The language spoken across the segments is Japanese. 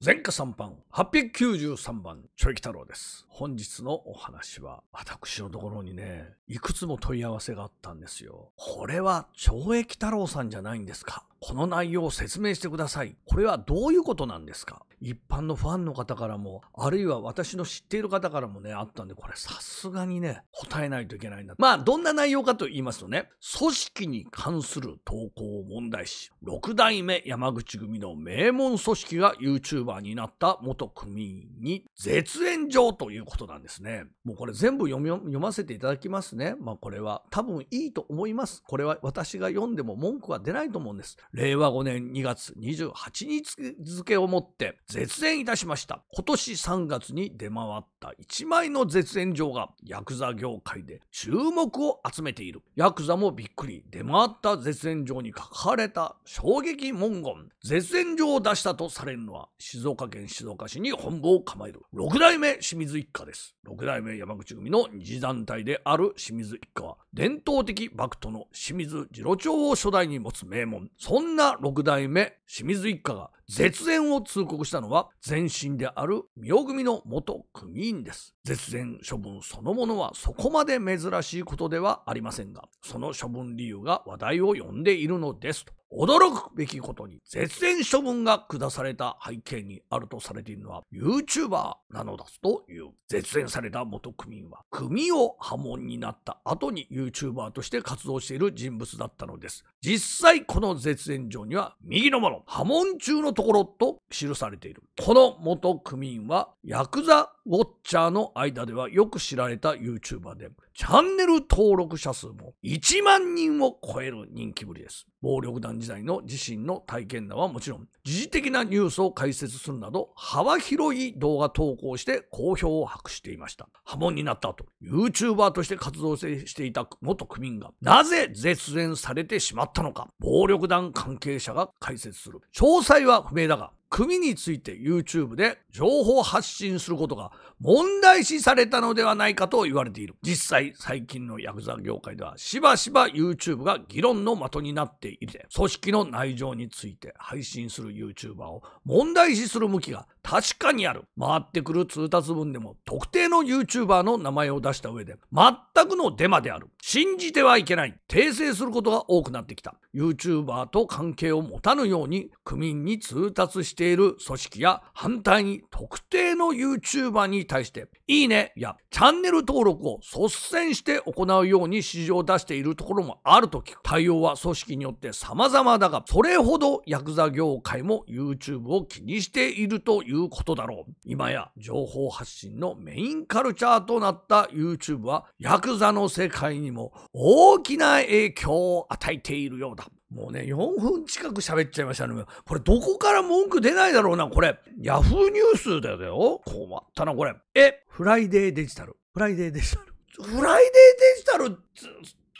前科3番、893番、ちょいき太郎です。本日のお話は、私のところにね、いくつも問い合わせがあったんですよ。これは懲役太郎さんじゃないんですかこの内容を説明してください。これはどういうことなんですか一般のファンの方からも、あるいは私の知っている方からもね、あったんで、これさすがにね、答えないといけないんだ。まあ、どんな内容かと言いますとね、組織に関する投稿を問題視、6代目山口組の名門組織が YouTuber になった元組員に絶縁状ということなんですね。もうこれ全部読ませていただきますね。まあ、これは多分いいと思います。これは私が読んでも文句は出ないと思うんです。令和5年2月28日付をもって絶縁いたしました。今年3月に出回った1枚の絶縁状がヤクザ業界で注目を集めている。ヤクザもびっくり。出回った絶縁状に書かれた衝撃文言。絶縁状を出したとされるのは静岡県静岡市に本部を構える6代目清水一家です。6代目山口組の二次団体である清水一家は伝統的幕府の清水次郎長を初代に持つ名門、孫そんな六代目清水一家が絶縁を通告したのは前身である妙組の元組員です。絶縁処分そのものはそこまで珍しいことではありませんが、その処分理由が話題を呼んでいるのですと。驚くべきことに絶縁処分が下された背景にあるとされているのは YouTuber なのだという絶縁された元組員は組を破門になった後に YouTuber として活動している人物だったのです実際この絶縁状には右のもの破門中のところと記されている。この元区民は、ヤクザウォッチャーの間ではよく知られた YouTuber で、チャンネル登録者数も1万人を超える人気ぶりです。暴力団時代の自身の体験談はもちろん、時事的なニュースを解説するなど、幅広い動画投稿して好評を博していました。波紋になった後、YouTuber として活動していた元区民が、なぜ絶縁されてしまったのか、暴力団関係者が解説する。詳細は不明だが、組について YouTube で情報発信することが問題視されたのではないかと言われている。実際、最近のヤクザ業界ではしばしば YouTube が議論の的になっていて、組織の内情について配信する YouTuber を問題視する向きが確かにある。回ってくる通達文でも特定の YouTuber の名前を出した上で全くのデマである。信じてはいけない。訂正することが多くなってきた。YouTuber と関係を持たぬように区民に通達している組織や反対に特定の YouTuber に対していいねやチャンネル登録を率先して行うように指示を出しているところもあると聞く。対応は組織によって様々だが、それほどヤクザ業界も YouTube を気にしているといういうことだろう。今や情報発信のメインカルチャーとなった YouTube はヤクザの世界にも大きな影響を与えているようだ。もうね、4分近く喋っちゃいましたね。これどこから文句出ないだろうな、これ。ヤフーニュースだよ。困ったな、これ。え、フライデーデジタル。フライデーデジタル。フライデーデジタル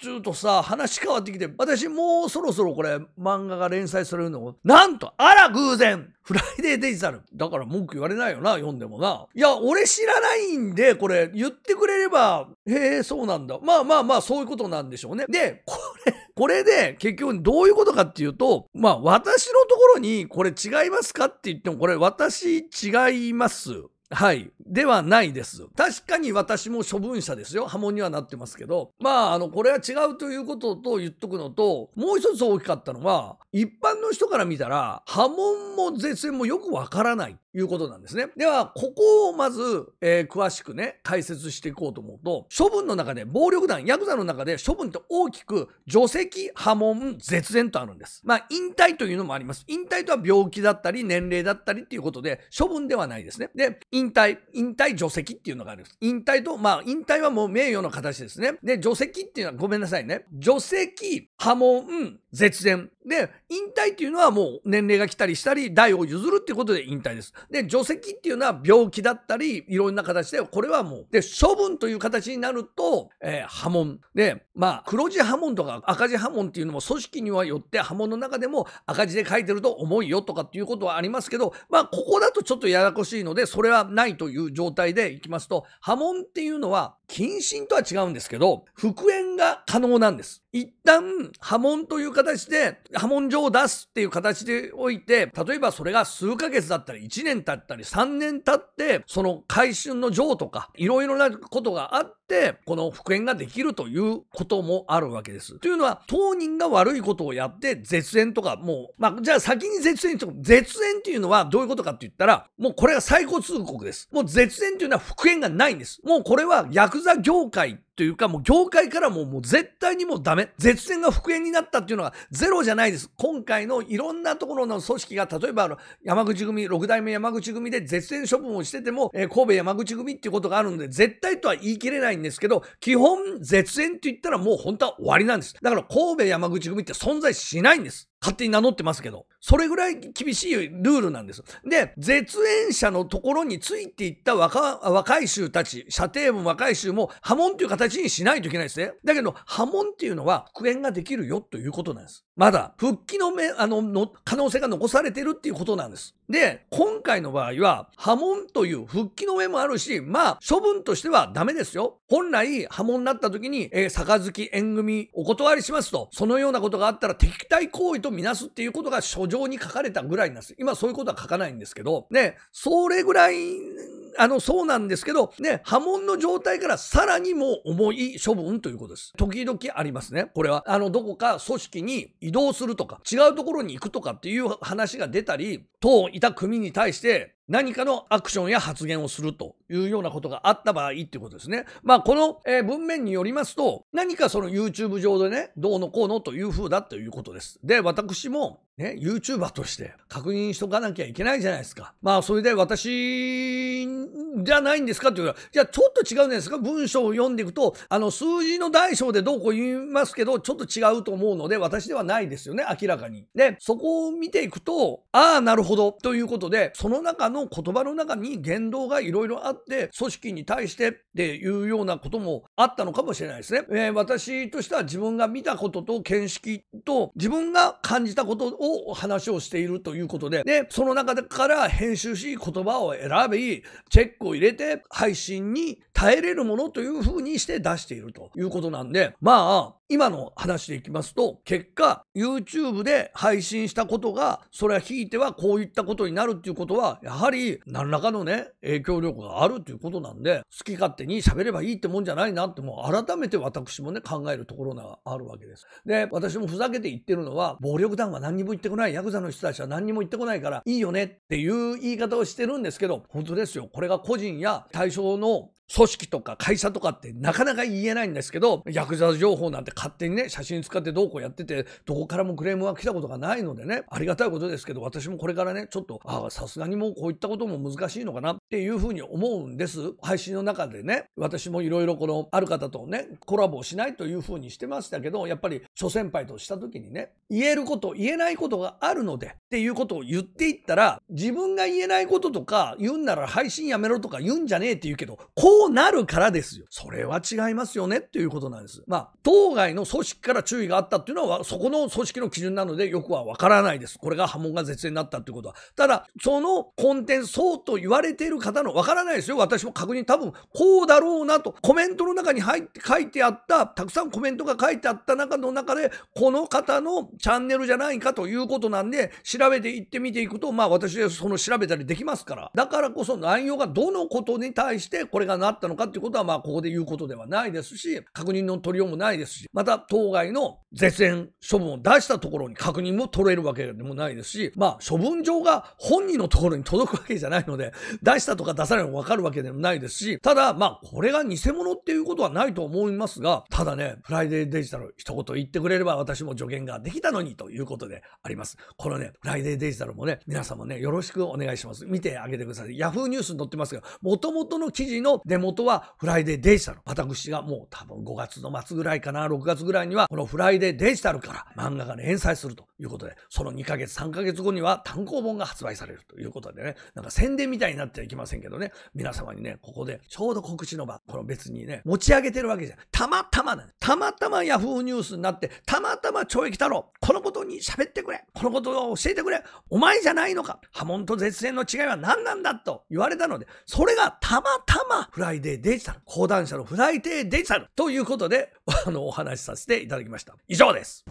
ずっとさ、話変わってきて、私もうそろそろこれ漫画が連載されるのを、なんと、あら偶然フライデーデジタル。だから文句言われないよな、読んでもな。いや、俺知らないんで、これ言ってくれれば、へえ、そうなんだ。まあまあまあ、そういうことなんでしょうね。で、これ、これで結局どういうことかっていうと、まあ私のところにこれ違いますかって言っても、これ私違います。はい。ではないです。確かに私も処分者ですよ。波紋にはなってますけど。まあ、あの、これは違うということと言っとくのと、もう一つ大きかったのは、一般の人から見たら、波紋も絶縁もよくわからないということなんですね。では、ここをまず、えー、詳しくね、解説していこうと思うと、処分の中で、暴力団、ヤクザの中で処分って大きく、除籍、波紋、絶縁とあるんです。まあ、引退というのもあります。引退とは病気だったり、年齢だったりっていうことで、処分ではないですね。で、引退、引退除籍っていうのがあるんです。引退と、まあ、引退はもう名誉の形ですね。で、除籍っていうのはごめんなさいね。除籍、波紋、絶縁。で、引退っていうのはもう年齢が来たりしたり、代を譲るっていうことで引退です。で、除籍っていうのは病気だったり、いろんな形で、これはもう。で、処分という形になると、えー、波紋。で、まあ、黒字波紋とか赤字波紋っていうのも組織にはよって波紋の中でも赤字で書いてると重いよとかっていうことはありますけど、まあ、ここだとちょっとややこしいので、それはないという状態でいきますと、波紋っていうのは、謹慎とは違うんですけど、復縁が可能なんです。一旦、波紋という形で、波紋状を出すっていう形でおいて、例えばそれが数ヶ月だったり、1年経ったり、3年経って、その回春の情とか、いろいろなことがあって、この復縁ができるということもあるわけです。というのは、当人が悪いことをやって、絶縁とか、もう、まあ、じゃあ先に絶縁と、絶縁っていうのはどういうことかって言ったら、もうこれが最高通告です。もう絶縁っていうのは復縁がないんです。もうこれはヤクザ業界というか、もう業界からももう絶対にもうダメ。絶縁が復縁になったっていうのがゼロじゃないです。今回のいろんなところの組織が、例えばあの山口組、六代目山口組で絶縁処分をしてても、えー、神戸山口組っていうことがあるので、絶対とは言い切れないんですけど、基本絶縁って言ったらもう本当は終わりなんです。だから神戸山口組って存在しないんです。勝手に名乗ってますけど、それぐらい厳しいルールなんです。で、絶縁者のところについていった若い衆たち、射程も若い衆も波紋という形にしないといけないですね。だけど、波紋っていうのは復縁ができるよということなんです。まだ復帰のめあのの可能性が残されてるっていうことなんです。で、今回の場合は、破門という復帰の目もあるし、まあ、処分としてはダメですよ。本来、破門になった時に、えー、杯縁組お断りしますと、そのようなことがあったら敵対行為とみなすっていうことが書状に書かれたぐらいなんです。今そういうことは書かないんですけど、ね、それぐらい、あの、そうなんですけど、ね、波紋の状態からさらにも重い処分ということです。時々ありますね。これは、あの、どこか組織に移動するとか、違うところに行くとかっていう話が出たり、党いた組に対して、何かのアクションや発言をするというようなことがあった場合っていうことですね。まあ、この、え文面によりますと、何かその YouTube 上でね、どうのこうのという風だということです。で、私も、ね、YouTuber として確認しとかなきゃいけないじゃないですか。まあ、それで私じゃないんですかっていうのは、じゃあちょっと違うんですか文章を読んでいくと、あの、数字の大小でどうこう言いますけど、ちょっと違うと思うので、私ではないですよね、明らかに。で、そこを見ていくと、ああ、なるほど、ということで、その中のの言葉の中に言動がいろいろあって、組織に対してっていうようなこともあったのかもしれないですね。えー、私としては自分が見たことと見識と自分が感じたことを話をしているということで、で、その中から編集し、言葉を選び、チェックを入れて配信に耐えれるものというふうにして出しているということなんで、まあ、今の話でいきますと、結果、YouTube で配信したことが、それはひいてはこういったことになるっていうことは、やはり何らかのね、影響力があるということなんで、好き勝手に喋ればいいってもんじゃないなって、もう改めて私もね、考えるところがあるわけです。で、私もふざけて言ってるのは、暴力団は何にも言ってこない、ヤクザの人たちは何にも言ってこないから、いいよねっていう言い方をしてるんですけど、本当ですよ。これが個人や対象の組織とか会社とかってなかなか言えないんですけど、ヤクザ情報なんて勝手にね、写真使ってどうこうやってて、どこからもクレームは来たことがないのでね、ありがたいことですけど、私もこれからね、ちょっと、ああ、さすがにもうこういったことも難しいのかなっていうふうに思うんです。配信の中でね、私もいろいろこの、ある方とね、コラボをしないというふうにしてましたけど、やっぱり、諸先輩とした時にね、言えること、言えないことがあるので、っていうことを言っていったら、自分が言えないこととか、言うんなら配信やめろとか言うんじゃねえって言うけど、こううなるからですよ。それは違いますよねっていうことなんです。まあ、当該の組織から注意があったっていうのは、そこの組織の基準なのでよくはわからないです。これが波紋が絶縁になったっていうことは。ただ、そのコンテンツ、そうと言われている方のわからないですよ。私も確認多分、こうだろうなと、コメントの中に入って書いてあった、たくさんコメントが書いてあった中の中で、この方のチャンネルじゃないかということなんで、調べていってみていくと、まあ私はその調べたりできますから。だからこそ内容がどのことに対してこれががあったのかっていうことは、まあ、ここで言うことではないですし、確認の取りようもないですし、また、当該の絶縁処分を出したところに確認も取れるわけでもないですし、まあ、処分状が本人のところに届くわけじゃないので、出したとか出さないのがわかるわけでもないですし、ただ、まあ、これが偽物っていうことはないと思いますが、ただね、フライデーデジタル一言言ってくれれば私も助言ができたのにということであります。このね、フライデーデジタルもね、皆様ね、よろしくお願いします。見てあげてください。Yahoo ニュースに載ってますが、元々の記事の根元はフライデーデジタル。私がもう多分5月の末ぐらいかな、6月ぐらいには、このフライデーでデジタルから漫画が連載するということで、その2ヶ月、3ヶ月後には単行本が発売されるということでね、なんか宣伝みたいになってはいけませんけどね、皆様にね、ここでちょうど告知の場、この別にね、持ち上げてるわけじゃん。たまたまたまたま yahoo！! ニュースになって、たまたま懲役太郎、このことに喋ってくれ、このことを教えてくれ、お前じゃないのか、波紋と絶縁の違いは何なんだと言われたので、それがたまたまフライデーデジタル、講談社のフライデーデジタルということで、あの、お話しさせていただきました。以上です。